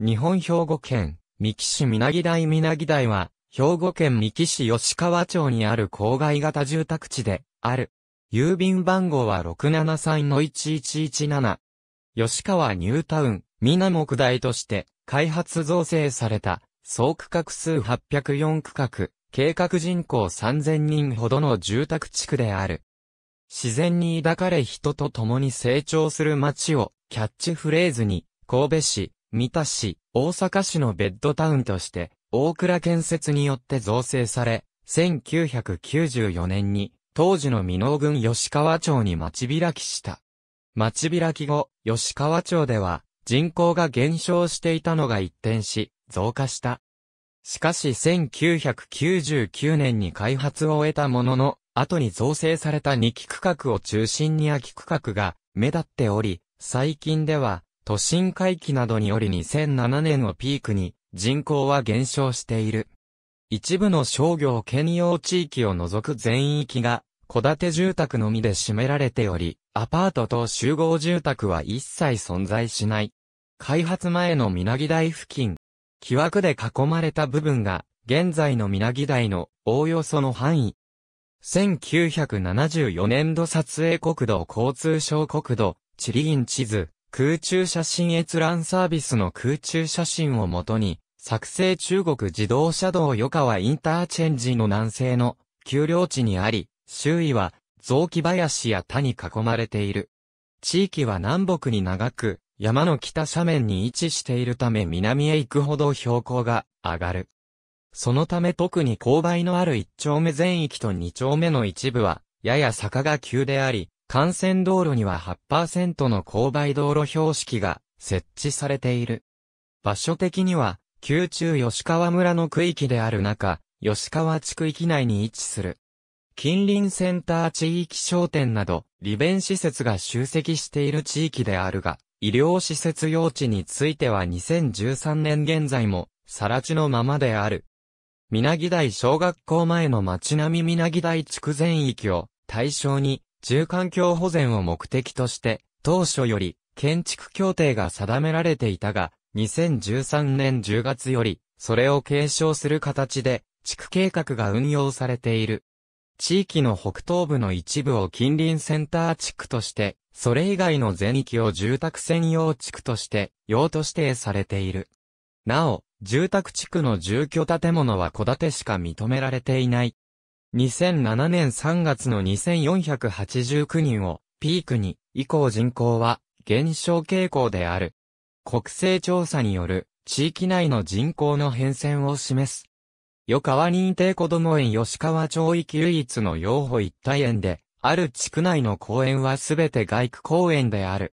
日本兵庫県、三木市南木台南な台は、兵庫県三木市吉川町にある郊外型住宅地で、ある。郵便番号は673-1117。吉川ニュータウン、南木台として、開発造成された、総区画数804区画、計画人口3000人ほどの住宅地区である。自然に抱かれ人と共に成長する街を、キャッチフレーズに、神戸市、三田市、大阪市のベッドタウンとして、大倉建設によって造成され、1994年に、当時の美濃郡吉川町に町開きした。町開き後、吉川町では、人口が減少していたのが一転し、増加した。しかし1999年に開発を終えたものの、後に造成された2期区画を中心に空き区画が目立っており、最近では都心回帰などにより2007年をピークに人口は減少している。一部の商業兼用地域を除く全域が戸建て住宅のみで占められており、アパートと集合住宅は一切存在しない。開発前のみなぎ台付近、木枠で囲まれた部分が現在のみなぎ台のおおよその範囲。1974年度撮影国土交通省国土地理院地図。空中写真閲覧サービスの空中写真をもとに、作成中国自動車道与川インターチェンジの南西の丘陵地にあり、周囲は雑木林や田に囲まれている。地域は南北に長く、山の北斜面に位置しているため南へ行くほど標高が上がる。そのため特に勾配のある一丁目全域と二丁目の一部は、やや坂が急であり、幹線道路には8%の勾配道路標識が設置されている。場所的には、宮中吉川村の区域である中、吉川地区域内に位置する。近隣センター地域商店など、利便施設が集積している地域であるが、医療施設用地については2013年現在も、更地のままである。みなぎ台小学校前の町並みみなぎ台地区全域を対象に住環境保全を目的として、当初より建築協定が定められていたが、2013年10月より、それを継承する形で、地区計画が運用されている。地域の北東部の一部を近隣センター地区として、それ以外の全域を住宅専用地区として、用途指定されている。なお、住宅地区の住居建物は戸建てしか認められていない2007年3月の2489人をピークに、以降人口は減少傾向である。国勢調査による地域内の人口の変遷を示す。与川認定こども園吉川町域唯一の養保一体園で、ある地区内の公園はすべて外区公園である。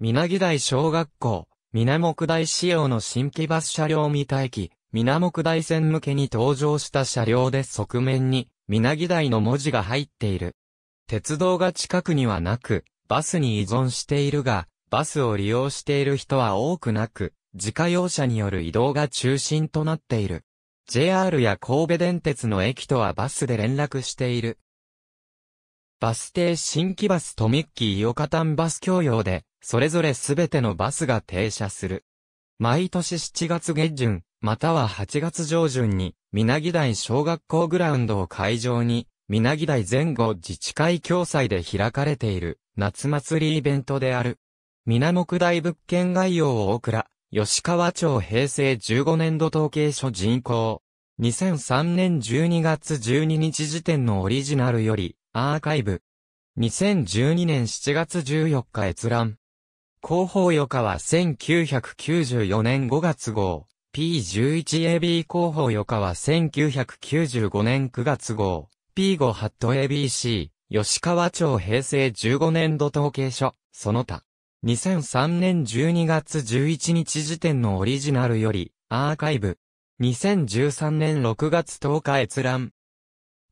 なぎ台小学校、皆木台仕様の新規バス車両未待機、皆木台線向けに登場した車両で側面に、皆木台の文字が入っている。鉄道が近くにはなく、バスに依存しているが、バスを利用している人は多くなく、自家用車による移動が中心となっている。JR や神戸電鉄の駅とはバスで連絡している。バス停新規バスとミッキー・ヨカタンバス共用で、それぞれすべてのバスが停車する。毎年7月下旬、または8月上旬に、みなぎ台小学校グラウンドを会場に、みなぎ台前後自治会共催で開かれている、夏祭りイベントである。南木台物件概要を送ら、吉川町平成15年度統計書人口。2003年12月12日時点のオリジナルより、アーカイブ。2012年7月14日閲覧。広報予科は1994年5月号。P11AB 広報よかは1995年9月号、P5 ハット ABC、吉川町平成15年度統計書、その他。2003年12月11日時点のオリジナルより、アーカイブ。2013年6月10日閲覧。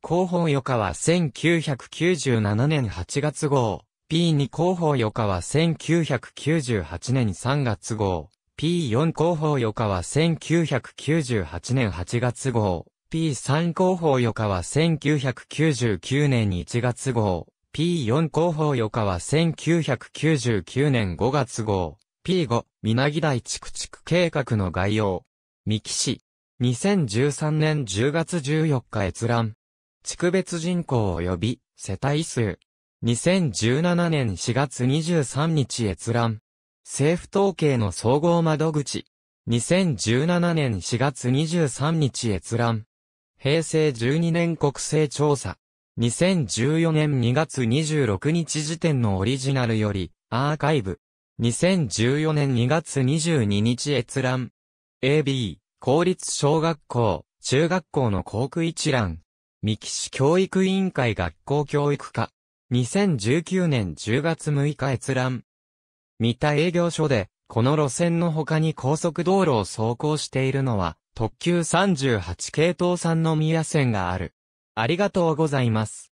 広報よかは1997年8月号。P2 広報よかは1998年3月号。P4 広報予科は1998年8月号。P3 広報予科は1999年1月号。P4 広報予科は1999年5月号。P5、みなぎ台地区地区計画の概要。三木市。2013年10月14日閲覧。地区別人口及び世帯数。2017年4月23日閲覧。政府統計の総合窓口。2017年4月23日閲覧。平成12年国勢調査。2014年2月26日時点のオリジナルより、アーカイブ。2014年2月22日閲覧。AB、公立小学校、中学校の校区一覧。三木市教育委員会学校教育課。2019年10月6日閲覧。三田営業所で、この路線の他に高速道路を走行しているのは、特急38系統の宮線がある。ありがとうございます。